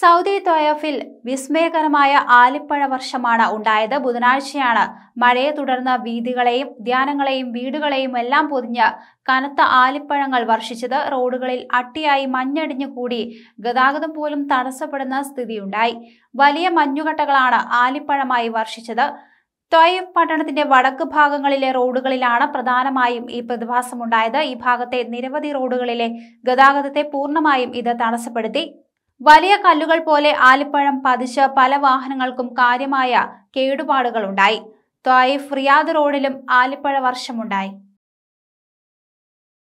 Saudi തൊയഫിൽ വിസ്മയകരമായ ആലിപ്പഴ വർഷമാണ് ഉണ്ടായത് ബുധനാഴ്ചയാണ് മഴയെ തുടർന്ന് വീതികളെയും ധ്യാനങ്ങളെയും വീടുകളെയും എല്ലാം പൊതിഞ്ഞ് കനത്ത ആലിപ്പഴങ്ങൾ വർഷിച്ചത് റോഡുകളിൽ അട്ടിയായി മഞ്ഞടിഞ്ഞു കൂടി ഗതാഗതം പോലും തടസ്സപ്പെടുന്ന സ്ഥിതിയുണ്ടായി വലിയ മഞ്ഞുകട്ടകളാണ് ആലിപ്പഴമായി വർഷിച്ചത് ത്വയഫ് പട്ടണത്തിന്റെ വടക്ക് ഭാഗങ്ങളിലെ റോഡുകളിലാണ് പ്രധാനമായും ഈ പ്രതിഭാസമുണ്ടായത് ഈ ഭാഗത്തെ നിരവധി റോഡുകളിലെ ഗതാഗതത്തെ പൂർണ്ണമായും ഇത് തടസ്സപ്പെടുത്തി വലിയ കല്ലുകൾ പോലെ ആലിപ്പഴം പതിച്ച് പല വാഹനങ്ങൾക്കും കാര്യമായ കേടുപാടുകളുണ്ടായി ത്വായിഫ് റിയാദ് റോഡിലും ആലിപ്പഴ വർഷമുണ്ടായി